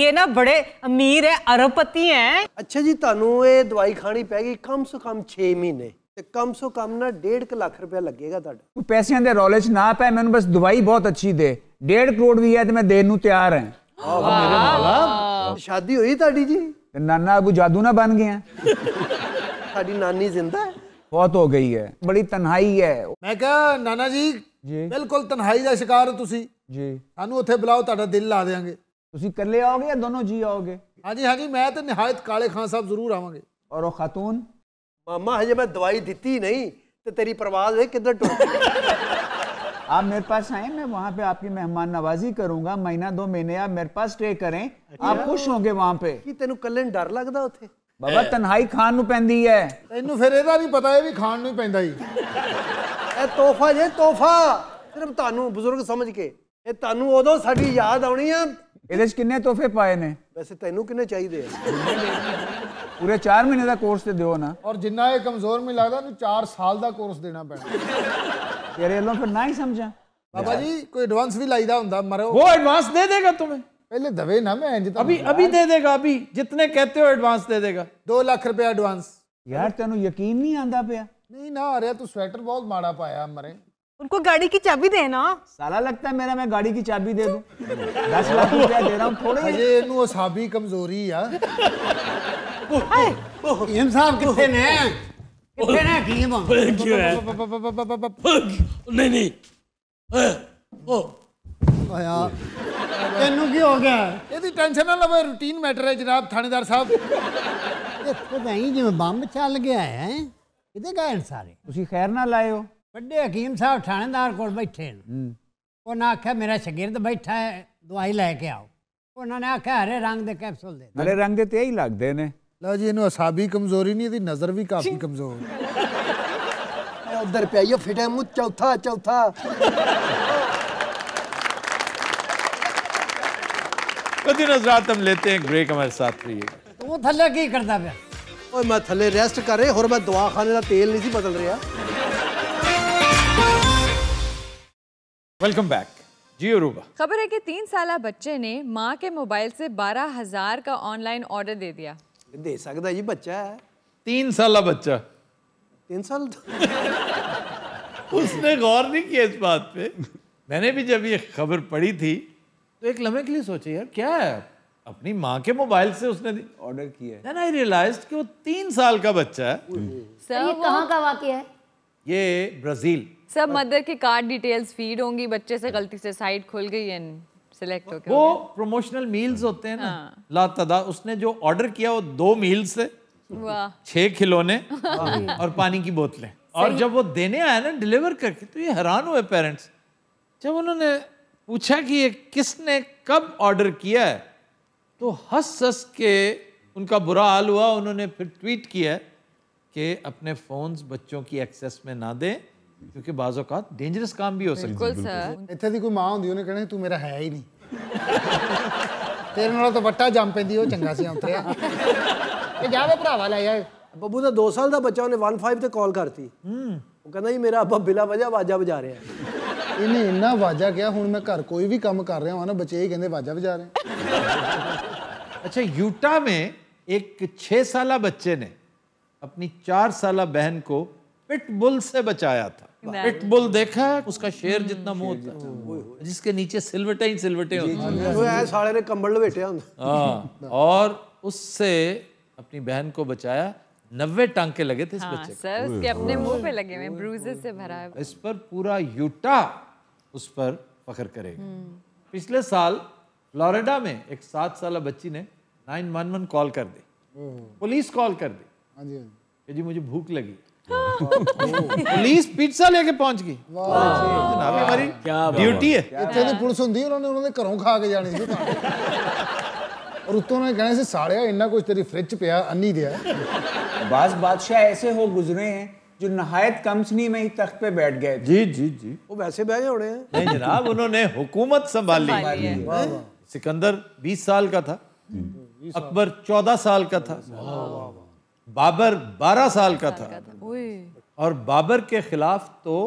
ये ना बड़े अमीर है अरबपति हैं अच्छा जी ਤੁਹਾਨੂੰ ਇਹ ਦਵਾਈ ਖਾਣੀ ਪੈ ਗਈ ਕਮ ਸੇ ਕਮ 6 ਮਹੀਨੇ ਤੇ ਕਮ ਸੋ ਕਮ ਨਾ 1.5 ਲੱਖ ਰੁਪਏ ਲੱਗੇਗਾ ਤੁਹਾਡਾ ਪੈਸਿਆਂ ਦੇ ਰੌਲੇ 'ਚ ਨਾ ਪੈ ਮੈਨੂੰ ਬਸ ਦਵਾਈ ਬਹੁਤ ਅੱਛੀ ਦੇ 1.5 ਕਰੋੜ ਵੀ ਹੈ ਤੇ ਮੈਂ ਦੇਣ ਨੂੰ ਤਿਆਰ ਹਾਂ ਆਹ ਮੇਰੇ ਨਾਲ ਸ਼ਾਦੀ ਹੋਈ ਤੁਹਾਡੀ ਜੀ ਤੇ ਨਾਨਾ ਅਬੂ ਜਾਦੂ ਨਾ ਬਣ ਗਿਆ ਸਾਡੀ ਨਾਨੀ ਜ਼ਿੰਦਾ ਹੈ ਬਹੁਤ ਹੋ ਗਈ ਹੈ ਬੜੀ ਤਨਹਾਈ ਹੈ ਮੈਂ ਕਿਹਾ ਨਾਨਾ ਜੀ ਬਿਲਕੁਲ ਤਨਹਾਈ ਦਾ ਸ਼ਿਕਾਰ ਹੋ ਤੁਸੀਂ ਜੀ ਸਾਨੂੰ ਉੱਥੇ ਬੁਲਾਓ ਤੁਹਾਡਾ ਦਿਲ ਲਾ ਦੇਵਾਂਗੇ ਤੁਸੀਂ ਇਕੱਲੇ ਆਓਗੇ ਜਾਂ ਦੋਨੋਂ ਜੀ ਆਓਗੇ ਹਾਂਜੀ ਹਾਂਜੀ ਮੈਂ ਤੇ ਨਿਹਾਇਤ ਕਾਲੇ ਖਾਨ ਸਾਹਿਬ ਜ਼ਰੂਰ ਆਵਾਂਗੇ ਔਰ ਉਹ ਖਾਤੂਨ ਮਾਮਾ ਹਜੇ ਮੈਂ ਦਵਾਈ ਦਿੱਤੀ ਨਹੀਂ तो तेरी परवाज है किधर टूट आप मेरे पास आए मैं वहाँ पे आपकी मेहमान नवाजी करूंगा महीना दो महीने आप मेरे पास स्टे करें आप खुश होंगे वहाँ पे ਕੀ ਤੈਨੂੰ ਕੱਲੇ ਡਰ ਲੱਗਦਾ ਉੱਥੇ ਬਾਬਾ ਤਨਹਾਈ ਖਾਣ ਨੂੰ ਪੈਂਦੀ ਹੈ ਤੈਨੂੰ ਫਿਰ ਇਹਦਾ ਨਹੀਂ ਪਤਾ ਇਹ ਵੀ ਖਾਣ ਨੂੰ ਹੀ ਪੈਂਦਾ ਹੀ ਇਹ ਤੋਹਫਾ ਜੇ ਤੋਹਫਾ ਸਿਰਫ ਤੁਹਾਨੂੰ ਬਜ਼ੁਰਗ ਸਮਝ ਕੇ ਇਹ ਤੁਹਾਨੂੰ ਉਦੋਂ ਸਾਡੀ ਯਾਦ ਆਉਣੀ ਆ ਇਹਦੇ 'ਚ ਕਿੰਨੇ ਤੋਹਫੇ ਪਾਏ ਨੇ ਵੈਸੇ ਤੈਨੂੰ ਕਿੰਨੇ ਚਾਹੀਦੇ ਆ ਪੂਰੇ 4 ਮਹੀਨੇ ਦਾ ਕੋਰਸ ਤੇ ਦਿਓ ਨਾ ਔਰ ਜਿੰਨਾ ਇਹ ਕਮਜ਼ੋਰ ਮੈਨੂੰ ਲੱਗਦਾ ਉਹਨੂੰ 4 ਸਾਲ ਦਾ ਕੋਰਸ ਦੇਣਾ ਪੈਣਾ ਤੇਰੇ ਵੱਲੋਂ ਫਿਰ ਨਾ ਹੀ ਸਮਝਾਂ बाबा जी कोई एडवांस भी लाइदा ਹੁੰਦਾ ਮਰੋ ਉਹ ਐਡਵਾਂਸ ਦੇ ਦੇਗਾ तुम्हें पहले दवे ना मैं इंज अभी अभी दे देगा अभी जितने कहते हो एडवांस दे देगा 2 ਲੱਖ ਰੁਪਏ ਐਡਵਾਂਸ ਯਾਰ ਤੈਨੂੰ ਯਕੀਨ ਨਹੀਂ ਆਂਦਾ ਪਿਆ ਨਹੀਂ ਨਾ ਆ ਰਿਹਾ ਤੂੰ ਸਵੈਟਰ ਬਹੁਤ ਮਾੜਾ ਪਾਇਆ ਮਰੇ उनको गाड़ी की चाबी देना साला लगता है मेरा मैं गाड़ी की चाबी दे दूं दस लाख रुपया दे रहा हूं थोड़े ये कमजोरी आ ईएम साहब कितने ने कितने ने भीम नहीं नहीं ओ आया तेनू की हो गया ਇਹਦੀ ਟੈਨਸ਼ਨ ਨਾ ਲਵੇ ਰੂਟੀਨ ਮੈਟਰ ਹੈ ਜਨਾਬ ਥਾਣੇਦਾਰ ਸਾਹਿਬ ਇਹ ਤਾਂ ਨਹੀਂ ਜਿਵੇਂ ਬੰਬ ਚੱਲ ਗਿਆ ਹੈ ਕਿਤੇ ਗਏ ਸਾਰੇ ਤੁਸੀਂ ਖੈਰ ਨਾ वे हकीम साहब थानेदार को बैठे उन्हें आख्या मेरा शगिर्द बैठा है दवाई लैके आओ उन्होंने आख्या हरे रंग के कैप्सूल दे हरे रंग के यही लगते हैं लो जी इन असाबी कमजोरी नहीं नज़र भी काफ़ी कमजोर उधर पे फिट है चौथा चौथा कभी नजर तुम लेते हैं ब्रेक हमारे साथ फ्री है थले की करता पे मैं थले रेस्ट कर रहे और मैं दवा खाने का तेल नहीं बदल रहा वेलकम बैक जी अरूबा खबर है कि तीन साल बच्चे ने माँ के मोबाइल से बारह हजार का ऑनलाइन ऑर्डर दे दिया दे सकता जी बच्चा है तीन साल बच्चा तीन साल तो- उसने गौर नहीं किया इस बात पे मैंने भी जब ये खबर पढ़ी थी तो एक लम्हे के लिए सोचे यार क्या है अपनी माँ के मोबाइल से उसने ऑर्डर किया है आई रियलाइज कि वो तीन साल का बच्चा है सर हम्म। ये कहाँ का वाक्य है ये ब्राज़ील सब मदर के कार्ड डिटेल्स फीड होंगी बच्चे से गलती से साइड खुल गई एंड सिलेक्ट वो प्रमोशनल मील्स होते हैं ना हाँ। लातदा उसने जो ऑर्डर किया वो दो मील्स थे छह खिलौने और पानी की बोतलें और जब वो देने आया ना डिलीवर करके तो ये हैरान हुए पेरेंट्स जब उन्होंने पूछा कि ये किसने कब ऑर्डर किया है तो हंस हंस के उनका बुरा हाल हुआ उन्होंने फिर ट्वीट किया कि अपने फ़ोन्स बच्चों की एक्सेस में ना दें क्योंकि बाज डेंजरस काम भी हो सकता है कोई माँ होंगी उन्हें कहने तू मेरा है ही नहीं तेरे ना तो बट्टा जम पी चंगा सी जाए भरावा लै जाए बबू का दो साल का बच्चा उन्हें वन फाइव कॉल करती वो कहना जी मेरा आपा बिला वजह वाजा बजा रहे है इन्हें इन्ना वाजा क्या हूँ मैं घर कोई भी काम कर रहा हाँ ना बच्चे ही कहें आवाजा बजा रहे अच्छा यूटा में एक छः साल बच्चे ने अपनी चार साल बहन को पिट बुल से बचाया था पिटबुल देखा है उसका शेर हम्म। जितना मुंह होता है जिसके नीचे सिलवटे ही सिलवटे होते हैं ने कंबल लपेटे हाँ, और उससे अपनी बहन को बचाया नब्बे टांके लगे थे इस हाँ, बच्चे सर उसके अपने मुंह पे लगे हुए ब्रूजेस से भरा है इस पर पूरा यूटा उस पर फखर करेगा हम्म। पिछले साल फ्लोरिडा में एक सात साल बच्ची ने नाइन वन वन कॉल कर दी पुलिस कॉल कर दी हाँ हाँ जी मुझे भूख लगी पुलिस पिज्जा लेके पहुंच गई जनाब हमारी ड्यूटी है इतने पुलिस ਪੁਲਿਸ उन्होंने उन्होंने घरों खा के जाने और उत्तों ने कहने से साड़िया इन्ना कुछ तेरी फ्रिज पिया अन्नी दिया बस बादशाह ऐसे हो गुजरे हैं जो नहायत कमसनी में ही तख्त पे बैठ गए जी जी जी वो वैसे बैठे उड़े हैं नहीं जनाब उन्होंने हुकूमत संभाली हम्म। सिकंदर 20 साल का था हम्म। अकबर 14 साल का था बाबर 12 साल का था और बाबर के खिलाफ तो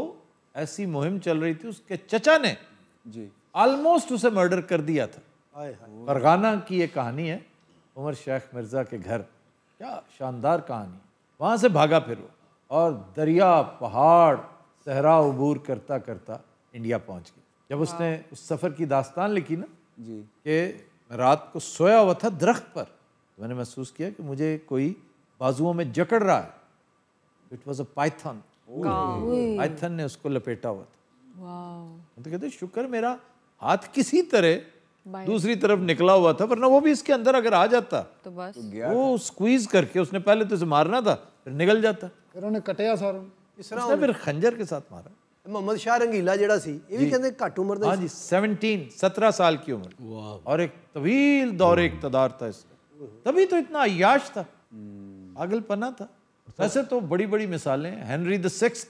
ऐसी मुहिम चल रही थी उसके चचा ने जी ऑलमोस्ट उसे मर्डर कर दिया था फरगाना की ये कहानी है उमर शेख मिर्ज़ा के घर क्या शानदार कहानी वहाँ से भागा फिर वो और दरिया पहाड़ सहरा उबूर करता करता इंडिया पहुँच गया जब उसने उस सफ़र की दास्तान लिखी ना जी कि रात को सोया हुआ था दरख्त पर तो मैंने महसूस किया कि मुझे कोई बाजुओं में जकड़ रहा है it was a python python ने उसको लपेटा हुआ था तो कहते शुक्र मेरा हाथ किसी तरह दूसरी तरफ निकला हुआ था वरना वो भी इसके अंदर अगर आ जाता तो बस तो गया वो स्क्वीज करके उसने पहले तो इसे मारना था फिर निकल जाता फिर उन्हें कटिया सारा इस ਤਰ੍ਹਾਂ फिर खंजर के साथ मारा मोहम्मद शाह रंगीला जेड़ा सी ये भी कहते ਕਹਿੰਦੇ उम्र ਉਮਰ ਦਾ ਹਾਂ ਜੀ 17 17 ਸਾਲ की उम्र और एक तवील दौर इकतदार था इसका तभी तो इतना अयाश था hmm. पागलपना था वैसे तो बड़ी बड़ी मिसालें हैंनरी दिक्स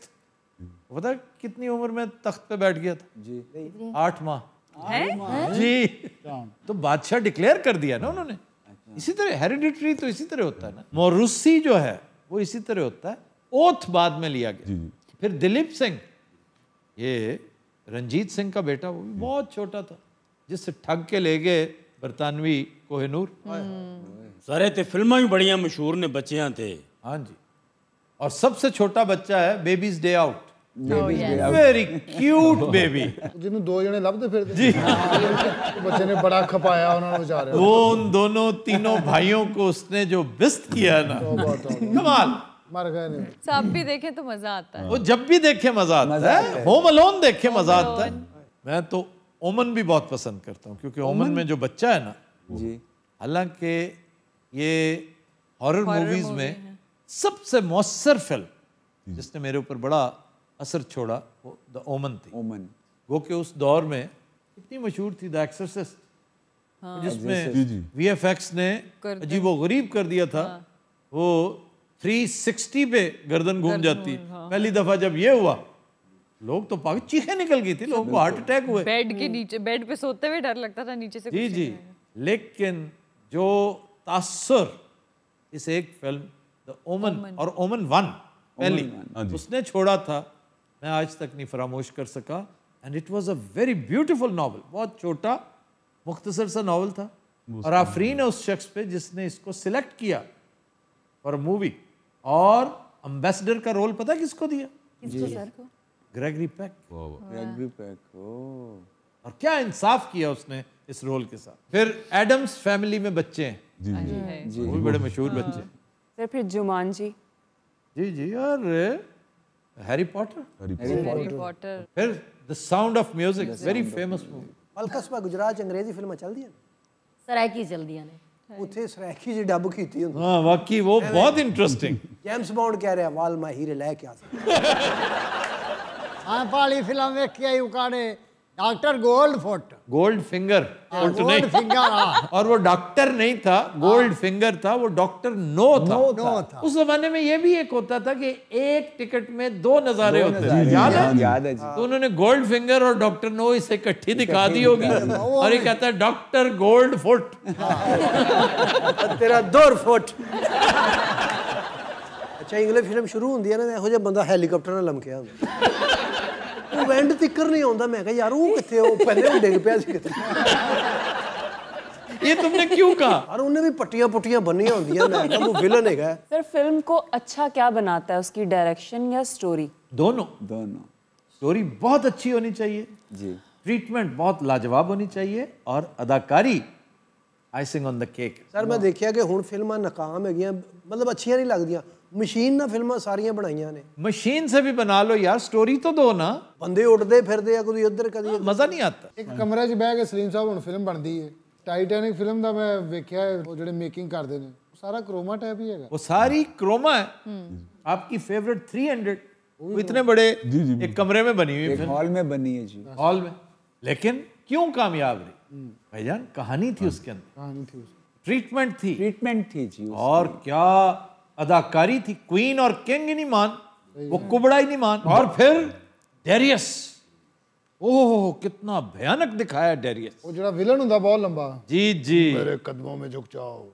पता कितनी उम्र में तख्त पे बैठ गया था जी आठ माह जी तो बादशाह डिक्लेयर कर दिया ना उन्होंने अच्छा। इसी तरह हेरिडिटरी तो इसी तरह होता है ना मोरूसी हम्म। जो है वो इसी तरह होता है ओथ बाद में लिया गया फिर दिलीप सिंह ये रंजीत सिंह का बेटा वो भी हम्म। बहुत छोटा था जिससे ठग के ले गए बरतानवी कोहनूर हम्म। सर तो फिल्मा भी बड़िया मशहूर ने बच्चों से हाँ जी और सबसे छोटा बच्चा है Baby's Day Out very cute baby दो जने फिर जी बच्चे ने बड़ा खपाया उन्होंने वो उन दोनों तीनों भाइयों को उसने जो बिस्त किया ना तो कमाल मर गए सब भी देखे तो मजा आता है वो जब भी देखे मजा आता है होम अलोन देखे मजा आता है मैं तो ओमन भी बहुत पसंद करता हूँ क्योंकि ओमन में जो बच्चा है ना जी हालांकि ये हॉरर मूवीज में सबसे मौसर फिल्म जिसने मेरे ऊपर बड़ा असर छोड़ा वो द ओमन थी ओमन वो कि उस दौर में इतनी मशहूर थी द एक्सरसिस्ट हाँ। जिसमें वी एफ एक्स ने अजीबो गरीब कर दिया था हाँ। वो 360 पे गर्दन घूम जाती हाँ। पहली दफा जब ये हुआ लोग तो पागल चीखे निकल गई थी लोगों को हार्ट अटैक हुए बेड के हम्म। नीचे बेड पे सोते हुए डर लगता था नीचे से जी जी लेकिन जो तासर इस एक फिल्म द ओमन, और ओमन वन पहली हाँ उसने छोड़ा था मैं आज तक नहीं फरामोश कर सका and it was a very beautiful novel बहुत छोटा मुख्तसर सा नावल था और आफरीन है उस शख्स पे जिसने इसको सिलेक्ट किया फॉर मूवी और अम्बेसडर का रोल पता किसको दिया ग्रेगरी पैक ग्रेगरी पैक और क्या इंसाफ किया उसने इस रोल के साथ फिर एडम्स फैमिली में बच्चे हैं जी जी, हाँ। जी। वो भी बड़े मशहूर हाँ। बच्चे हैं फिर जुमान जी जी जी और हैरी पॉटर हैरी पॉटर फिर The Sound of Music very famous movie ਮਲਕਸਬਾ ਗੁਜਰਾਤ ਚ ਅੰਗਰੇਜ਼ੀ ਫਿਲਮਾਂ ਚੱਲਦੀਆਂ चल दिया ने ਉੱਥੇ ਸਰਾਇਕੀ ਜੀ ਡੱਬ ਕੀਤੀ ਹੁੰਦੀ ਹਾਂ ਵਾਕੀ ਉਹ ਬਹੁਤ ਇੰਟਰਸਟਿੰਗ ਜੇਮਸ ਬੌਂਡ ਕਹਿ ਰਿਹਾ ਵਾਲ ਮਾਹੀਰ ਲੈ ਕੇ ਆ ਹਾਂ ਪਾਲੀ ਫਿਲਮ ਵੇਖ ਕੇ ਆਈ ਉਕਾੜੇ डॉक्टर गोल्ड फोट गोल्ड फिंगर हाँ, गोल्ड फिंगर हाँ। और वो डॉक्टर नहीं था हाँ। गोल्ड फिंगर था वो डॉक्टर नो था नो, था उस जमाने में ये भी एक होता था कि एक टिकट में दो नजारे होते थे याद है याद है तो उन्होंने गोल्ड फिंगर और डॉक्टर नो इसे इकट्ठी दिखा दी होगी और ये कहता है डॉक्टर गोल्ड फोट तेरा दो फोट अच्छा इंग्लिश फिल्म शुरू ਹੁੰਦੀ ਹੈ ਨਾ ਇਹੋ ਜਿਹਾ ਬੰਦਾ ਹੈਲੀਕਾਪਟਰ ਉਹ ਐਂਡ ਤਿੱਕਰ ਨਹੀਂ ਆਉਂਦਾ ਮੈਂ ਕਿਹਾ ਯਾਰ ਉਹ ਕਿੱਥੇ ਉਹ ਪਹਿਲੇ ਉਹ ਡਿੱਗ ਪਿਆ ਸੀ ਕਿੱਥੇ ये तुमने क्यों कहा और उन्हें भी पट्टियां पुटियां बनी होती हैं मैं वो विलन है सर फिल्म को अच्छा क्या बनाता है उसकी डायरेक्शन या स्टोरी दोनों दोनों स्टोरी बहुत अच्छी होनी चाहिए जी ट्रीटमेंट बहुत लाजवाब होनी चाहिए और अदाकारी icing on the cake sir मैं देखिया कि हूँ फिल्म नाकाम है मतलब अच्छी नहीं लगदियाँ मशीन ना फिल्म सारिया बनाई ने मशीन से भी बना लो यार स्टोरी तो दो ना बंदे उठते फिर उधर कभी मजा नहीं आता एक कमरे च बह के सलीम साहब हम फिल्म बनती है टाइटैनिक फिल्म का मैं वेख्या जो मेकिंग करते हैं सारा क्रोमा टाइप ही है वो सारी क्रोमा है आपकी फेवरेट थ्री हंड्रेड इतने बड़े जी जी एक कमरे में बनी हुई हॉल में बनी है जी हॉल में लेकिन क्यों कामयाब रही भाईजान कहानी थी हाँ। उसके अंदर कहानी थी ट्रीटमेंट थी ट्रीटमेंट थी जी और क्या अदाकारी थी क्वीन और किंग ही नहीं मान वो कुबड़ा ही नहीं मान और फिर डेरियस ओह कितना भयानक दिखाया डेरियस वो जो विलन ਹੁੰਦਾ बहुत लंबा जी जी मेरे कदमों में झुक जाओ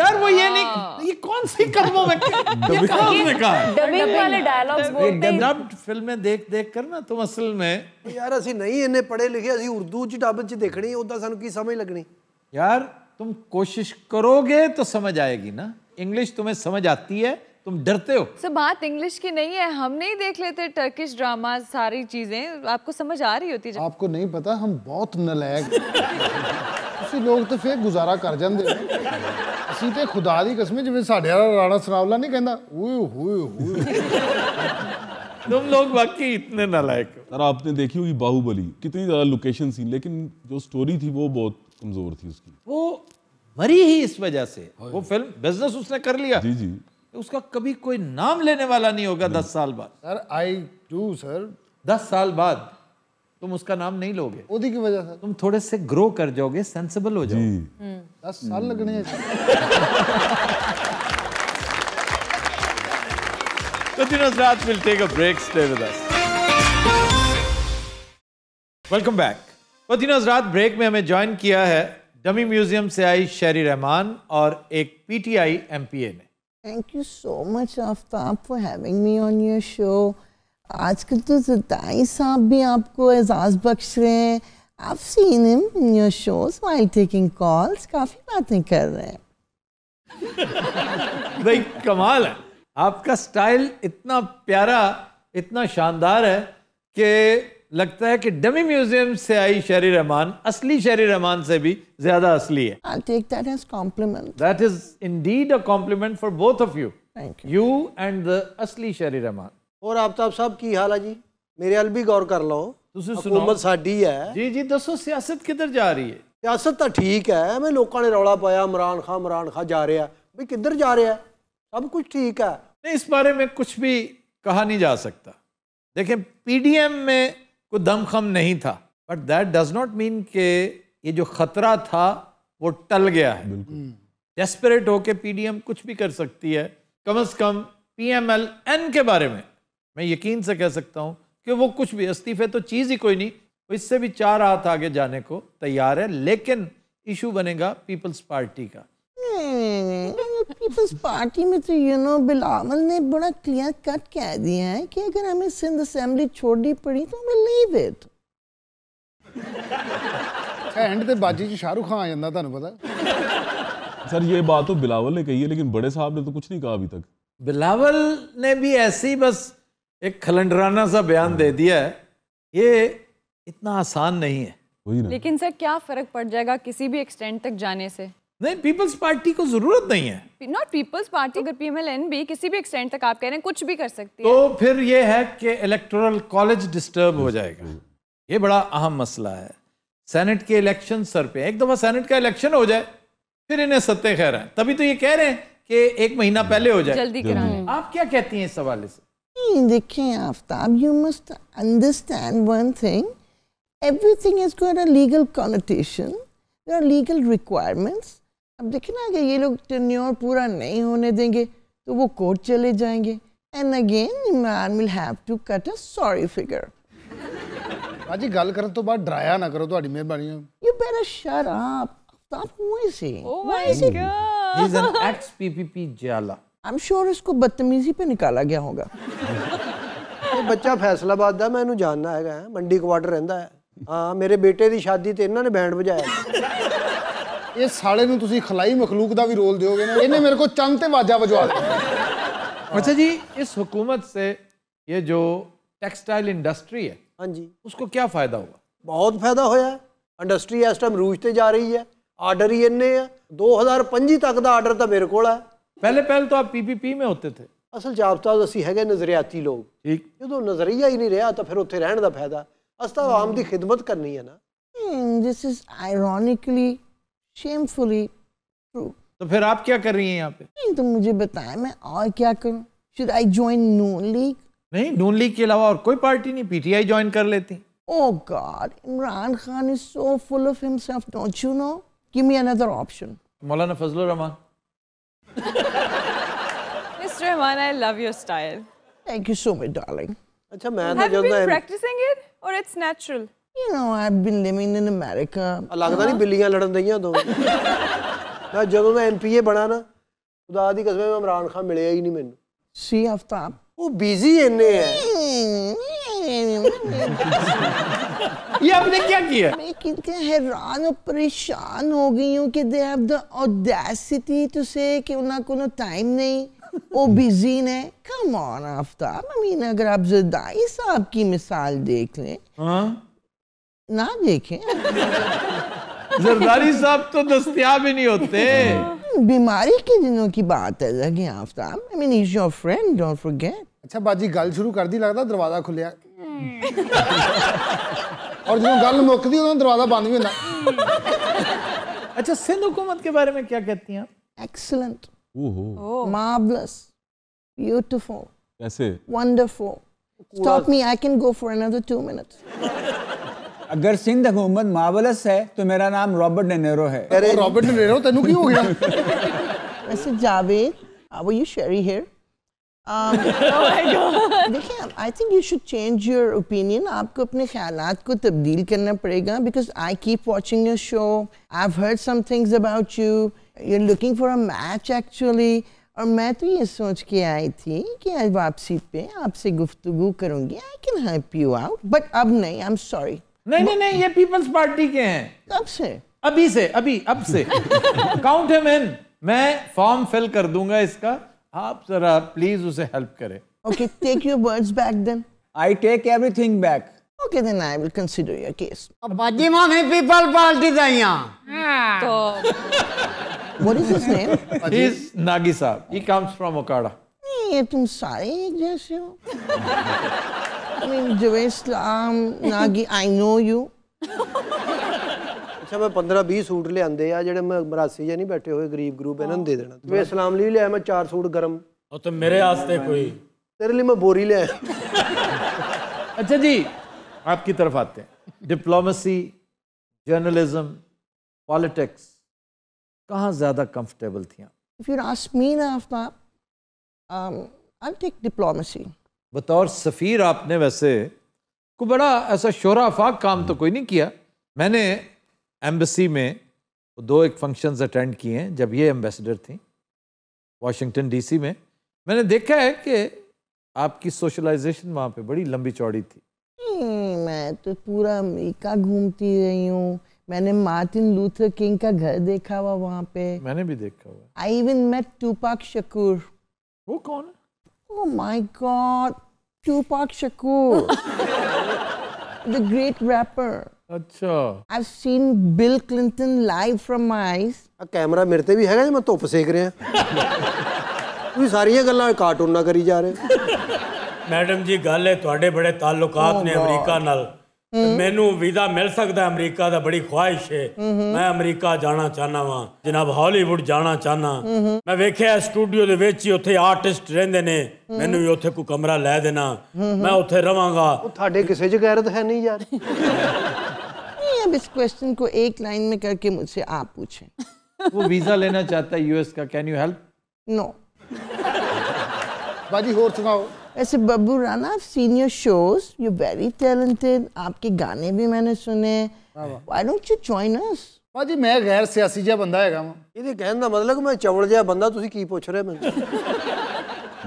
यार वो ये नहीं ये कौन सी कदमों में ये कहा डायलॉग्स फिल्में देख देख कर ना तुम असल में यार ਅਸੀਂ नहीं इन्हें पढ़े लिखे ਅਸੀਂ उर्दू ची ਡੱਬ ची देखनी ਉਹਦਾ ਸਾਨੂੰ की समझ लगनी यार तुम कोशिश करोगे तो समझ आएगी ना इंग्लिश तुम्हें समझ आती है तुम डरते हो सर बात इंग्लिश की नहीं है हम नहीं देख लेते टर्किश ड्रामा सारी चीजें आपको समझ आ रही होती है आपको नहीं पता हम बहुत नलैक लोग तो फिर गुजारा कर जाते ਜਾਂਦੇ ਨੇ ਅਸੀਂ ਤੇ ਖੁਦਾ ਦੀ ਕਸਮ ਜਿਵੇਂ ਸਾਡੇ ਵਾਲਾ ਰਾਣਾ तुम लोग वाकई इतने नालायक हो सर आपने देखी होगी बाहुबली कितनी ज़्यादा लोकेशन सी लेकिन जो स्टोरी थी वो बहुत कमज़ोर थी उसकी वो मरी ही इस वजह से हाँ वो फिल्म बिजनेस उसने कर लिया जी जी उसका कभी कोई नाम लेने वाला नहीं होगा दस साल बाद सर आई डू सर दस साल बाद तुम उसका नाम नहीं लोगे ओदी की वजह से तुम थोड़े से ग्रो कर जाओगे सेंसिबल हो जाओगे हम्म। दस साल लगने हैं तो दिनों रात will take a break stay with us welcome back तो दिनों रात ब्रेक में हमें ज्वाइन किया है डमी म्यूजियम से आई शेरी रहमान और एक पीटीआई एमपीए ने thank you so much Aftab for having me on your show आजकल तो जदाई साहब भी आपको एजाज़ बख्श रहे हैं आप seen him in your shows while taking calls. काफी बातें कर रहे हैं भाई कमाल है आपका स्टाइल इतना प्यारा इतना शानदार है कि लगता है कि डमी म्यूजियम से आई शेरी रहमान असली शेरी रहमान से भी ज्यादा असली है I take that as compliment that is indeed a compliment for both of you thank you and the असली शेरी रहमान और आफ्ताब तो साहब की हाल है जी मेरे अल भी गौर कर लो ਤੁਸੀਂ ਸੁਣਾਓ ਹਕੂਮਤ ਸਾਡੀ ਹੈ ਜੀ ਜੀ ਦੱਸੋ ਸਿਆਸਤ ਕਿੱਧਰ ਜਾ ਰਹੀ ਹੈ ਸਿਆਸਤ ਤਾਂ ਠੀਕ ਹੈ ਐਵੇਂ ਲੋਕਾਂ ਨੇ ਰੌਲਾ ਪਾਇਆ ਇਮਰਾਨ ਖਾਨ ਇਮਰਾਨ ਖਾਨ ਜਾ ਰਿਹਾ ਵੀ ਕਿੱਧਰ ਜਾ ਰਿਹਾ सब कुछ ठीक है इस बारे में कुछ भी कहा नहीं जा सकता देखें पीडीएम में को दमखम नहीं था but that does not mean के ये जो खतरा था वो टल गया है डेस्परेट हम्म। होके पीडीएम कुछ भी कर सकती है कम अज कम पीएमएलएन के बारे में मैं यकीन से कह सकता हूँ कि वो कुछ भी इस्तीफे तो चीज़ ही कोई नहीं इससे भी चार हाथ आगे जाने को तैयार है लेकिन इशू बनेगा पीपल्स पार्टी का पीपल्स पार्टी में तो यू नो बिलावल ने बड़ा क्लियर कट कह दिया है कि अगर हमें सिंध असेंबली छोड़नी पड़ी तो हमें लीव इट एंड ਤੇ बाजी जी शाहरुख खान आ ਜਾਂਦਾ ਤੁਹਾਨੂੰ पता सर ये बात तो बिलावल ने कही है लेकिन बड़े साहब ने तो कुछ नहीं कहा अभी तक बिलावल ने भी ऐसे ही बस एक खलंडराना सा बयान दे दिया है ये इतना आसान नहीं है लेकिन सर क्या फर्क पड़ जाएगा किसी भी एक्सटेंड तक जाने से नहीं पीपल्स पार्टी को जरूरत नहीं है नॉट पीपल्स पार्टी अगर पीएमएलएन भी किसी भी एक्सटेंट तक आप कह रहे हैं कुछ भी कर सकती तो है तो फिर ये है कि इलेक्टोरल कॉलेज डिस्टर्ब हो जाएगा ये बड़ा अहम मसला है सेनेट के इलेक्शन सर पे एक दफ़ा सेनेट का इलेक्शन हो जाए फिर इन्हें सत्य कह रहे हैं तभी तो ये कह रहे हैं कि एक महीना पहले हो जाए जल्दी कर आप क्या कहती हैं इस हवाले से देखें Aftab you must understand one thing everything is got a legal connotation there are legal requirements अब देखिए ना अगर ये लोग टेन्योर पूरा नहीं होने देंगे तो वो कोर्ट चले जाएंगे and again Imran will have to cut a sorry figure ਭਾਜੀ ਗੱਲ ਕਰਨ ਤੋਂ ਬਾਅਦ ਡਰਾਇਆ ਨਾ ਕਰੋ ਤੁਹਾਡੀ ਮਿਹਰਬਾਨੀ you better shut up stop who is he oh my God he is an ex PPP ਜਿਆਲਾ आई एम श्योर इसको बदतमीजी पे निकाला गया होगा ਇਹ ਬੱਚਾ ਫੈਸਲਾਬਾਦ ਦਾ ਮੈਂ ਇਹਨੂੰ ਜਾਣਦਾ ਹੈਗਾ ਮੰਡੀ ਕੁਆਟਰ ਰਹਿੰਦਾ ਹੈ ਹਾਂ ਮੇਰੇ ਬੇਟੇ ਦੀ ਸ਼ਾਦੀ ਤੇ ਇਹਨਾਂ ਨੇ ਬੈਂਡ ਵਜਾਇਆ ਇਹ ਸਾਲੇ ਨੂੰ ਤੁਸੀਂ ਖਲਾਈ ਮਖਲੂਕ ਦਾ ਵੀ ਰੋਲ ਦਿਓਗੇ ਨਾ ਇਹਨੇ ਮੇਰੇ ਕੋ ਚੰਦ ਤੇ ਵਾਜਾ ਵਜਵਾ ਦਿੱਤਾ अच्छा जी इस हुकूमत से ये जो टेक्सटाइल इंडस्ट्री है हाँ जी उसको क्या फ़ायदा हुआ ਬਹੁਤ ਫਾਇਦਾ ਹੋਇਆ ਇੰਡਸਟਰੀ ਇਸ ਟਾਈਮ ਰੂਜ ਤੇ ਜਾ ਰਹੀ ਹੈ ਆਰਡਰ ਹੀ ਇੰਨੇ ਆ 2025 ਤੱਕ ਦਾ ਆਰਡਰ ਤਾਂ ਮੇਰੇ ਕੋਲ ਹੈ पहले पहले तो आप पीपीपी में होते थे ਅਸਲ ਜਾਬਤਾ ਤਾਂ ਅਸੀਂ ਹੈਗੇ ਨਜ਼ਰੀਆਤੀ ਲੋਕ ठीक ਜਦੋਂ ਨਜ਼ਰੀਆ ਹੀ ਨਹੀਂ ਰਿਹਾ ਤਾਂ ਫਿਰ ਉੱਥੇ ਰਹਿਣ ਦਾ ਫਾਇਦਾ ਅਸੀਂ ਤਾਂ ਆਮ ਦੀ ਖਿਦਮਤ ਕਰਨੀ ਹੈ ਨਾ Hmm, this is ironically shamefully true. तो फिर आप क्या कर रही हैं यहाँ पे नहीं तो मुझे बताएं मैं और क्या करूँ should I join Noon league नहीं नून लीग के अलावा और कोई पार्टी नहीं पीटीआई ज्वाइन कर लेती Oh God, Imran Khan is so full of himself, don't you know? Give me another option. Maulana Fazlur Rahman. Mr. Rahman, I love your style. Thank you so much, darling. Have you been practicing it or it's natural? You know, I've been living in America. ਲੱਗਦਾ ਨਹੀਂ ਬਿੱਲੀਆਂ ਲੜਨ ਦਈਆਂ ਦੋ ਮੈਂ ये आपने क्या किया मैं कितना हैरान और परेशान हो गई हूँ कि they have the audacity to say कि उनका टाइम नहीं वो बिजी ने come on Aftab I mean अगर आप जदाई साहब की मिसाल देख लें हाँ? ना देखें जरदारी साहब तो दस्तियाब ही नहीं होते बीमारी के दिनों की बात है लगे Aftab I mean is your friend don't forget अच्छा बाजी गल शुरू कर दी लगता दरवाजा खुलिया और जो गल मुकदी उਦੋਂ दरवाजा बंद भी ਹੁੰਦਾ अच्छा सिंध हुकूमत के बारे में क्या कहती हैं एक्सीलेंट ओहो मार्वलस ब्यूटीफुल कैसे wonderful stop me I can go for another 2 minutes अगर सिंध हुकूमत मावलस है तो मेरा नाम रॉबर्ट ਡੇਨੇਰੋ है अरे रॉबर्ट ਡੇਨੇਰੋ तनु क्यों हो गया वैसे Javed are you sure here देखिए I think you should change your opinion आपको अपने ख्याल को तब्दील करना पड़ेगा because I keep watching your show I heard some things about you you are looking for a match actually और मैं तो ये सोच के आई थी कि आज वापसी पे आपसे गुफ्तगु करूँगी I can help you out but अब नहीं आई एम सॉरी नहीं नहीं नहीं ये पीपल्स पार्टी के हैं कब से अभी से अभी अब से काउंट हिम इन मैं फॉर्म फिल कर दूंगा इसका आप जरा प्लीज उसे हेल्प करें okay take your words back then I take everything back okay then I will consider your case अब बाजी मां में पीपल पार्टी दा यहां तो what is his name is Nagi साहब ही कम्स फ्रॉम ओकाड़ा ये तुम सारे जैसे हो I mean, Javesh Lam, Nagi, I know you. ਅੱਛਾ ਮੈਂ 15-20 ਸੂਟ ਲਿਆਂਦੇ ਆ ਜਿਹੜੇ ਮੈਂ ਮਰਾਸੀ ਜਾਂ ਨਹੀਂ ਬੈਠੇ ਹੋਏ ਗਰੀਬ ਗਰੂਪ ਇਹਨਾਂ ਨੂੰ ਦੇ ਦੇਣਾ ਤੇ ਇਸਲਾਮ ਲਈ ਲਿਆ ਮੈਂ ਚਾਰ ਸੂਟ ਗਰਮ ਉਹ ਤਾਂ ਮੇਰੇ ਵਾਸਤੇ ਕੋਈ ਤੇਰੇ ਲਈ ਮੈਂ ਬੋਰੀ ਲਿਆ अच्छा जी आपकी तरफ आते हैं डिप्लोमेसी जर्नलिज्म पॉलिटिक्स कहाँ ज़्यादा कंफर्टेबल थी आप इफ़ यू आस्क मी ना आफ्ताब आई टेक डिप्लोमेसी बतौर सफ़ीर आपने वैसे को बड़ा ऐसा शोरा फाक काम तो कोई नहीं किया मैंने एम्बेसी में दो एक फंक्शंस अटेंड किए हैं जब ये एम्बेसडर थी वाशिंगटन डीसी में मैंने देखा है कि आपकी सोशलाइजेशन वहाँ पे बड़ी लंबी चौड़ी थी मैं तो पूरा अमरीका घूमती रही हूँ मैंने मार्टिन लूथर किंग का घर देखा हुआ वहाँ पे मैंने भी देखा हुआ I even met Tupac Shakur वो कौन है Oh my God, Tupac Shakur, the great rapper. अच्छा I've seen Bill Clinton live from my eyes. Camera मेरे ते भी हैगा मैं धुप सेक ਰਿਹਾ ਤੁਸੀਂ ਸਾਰੀਆਂ ਗੱਲਾਂ ਕਾਰਟੂਨ ਨਾ ਕਰੀ ਜਾ ਰਹੇ ਮੈਡਮ ਜੀ ਗੱਲ ਹੈ ਤੁਹਾਡੇ ਬੜੇ ਤਾਲੁਕਾਤ ਨੇ ਅਮਰੀਕਾ ਨਾਲ ਮੈਨੂੰ ਵੀਜ਼ਾ ਮਿਲ ਸਕਦਾ ਅਮਰੀਕਾ ਦਾ ਬੜੀ ਖੁਆਇਸ਼ ਹੈ ਮੈਂ ਅਮਰੀਕਾ ਜਾਣਾ ਚਾਹਨਾ ਵਾਂ ਜਨਾਬ ਹਾਲੀਵੁੱਡ ਜਾਣਾ ਚਾਹਨਾ ਮੈਂ ਵੇਖਿਆ ਸਟੂਡੀਓ ਦੇ ਵਿੱਚ ਹੀ ਉੱਥੇ ਆਰਟਿਸਟ ਰਹਿੰਦੇ ਨੇ ਮੈਨੂੰ ਵੀ ਉੱਥੇ ਕੋਈ ਕਮਰਾ ਲੈ ਦੇਣਾ ਮੈਂ ਉੱਥੇ ਰਵਾਂਗਾ ਤੁਹਾਡੇ ਕਿਸੇ ਚ ਗੈਰਤ ਹੈ ਨਹੀਂ ਯਾਰ अब इस क्वेश्चन को एक लाइन में करके मुझसे आप पूछें वो वीजा लेना चाहता है यूएस का कैन यू हेल्प नो बाजी और सुनाओ वैसे Babbu Rana seen your shows you very talented आपके गाने भी मैंने सुने why don't you join us ਭਾਜੀ मैं गैर सियासी जा बंदा हैगा ਵਾਂ ਇਹਦੇ कहन दा मतलब मैं ਚਵਲ जा बंदा तुसी की पूछ रहे मैं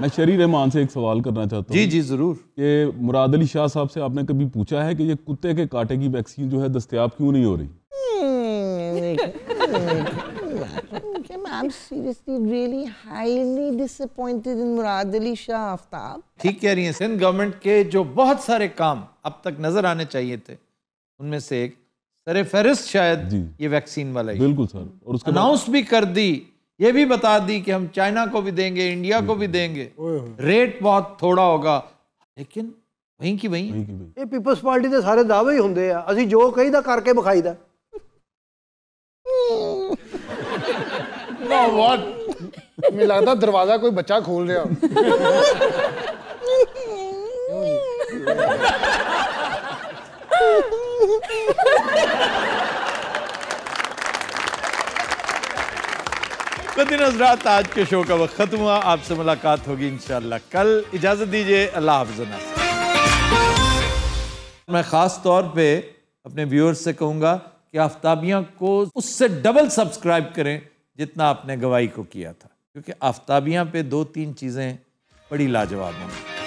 मैं शरीर रहमान से एक सवाल करना चाहता हूँ जी जी ज़रूर कि मुराद अली शाह साहब से आपने कभी पूछा है कि ये कुत्ते के कांटे की वैक्सीन जो है दस्तियाब क्यों नहीं हो रही हम्म, I'm seriously really highly disappointed in Murad Ali Shah Aftab. ठीक कह रही हैं सिंध गवर्नमेंट के जो बहुत सारे काम अब तक नजर आने चाहिए थे उनमें से एक सरे फेरिस शायद ये वैक्सीन वाला ही बिल्कुल सर और उसको अनाउंस भी कर दी ये भी बता दी कि हम चाइना को भी देंगे इंडिया को भी देंगे रेट बहुत थोड़ा होगा लेकिन वहीं की वहीं ये पीपल्स पार्टी के सारे दावे ही होंगे अभी जो कही करके बखाई ਵਿਖਾਈਦਾ ना व्हाट मुझे लगता दरवाजा कोई बच्चा खोल रहा दिन हजरात आज के शो का वक्त ख़त्म हुआ आपसे मुलाकात होगी इंशाल्लाह कल इजाज़त दीजिए अल्लाह हाफजना मैं ख़ास तौर पे अपने व्यूअर्स से कहूंगा कि आफ्ताबिया को उससे डबल सब्सक्राइब करें जितना आपने गवाही को किया था क्योंकि आफ्ताबियाँ पे दो तीन चीज़ें बड़ी लाजवाब हैं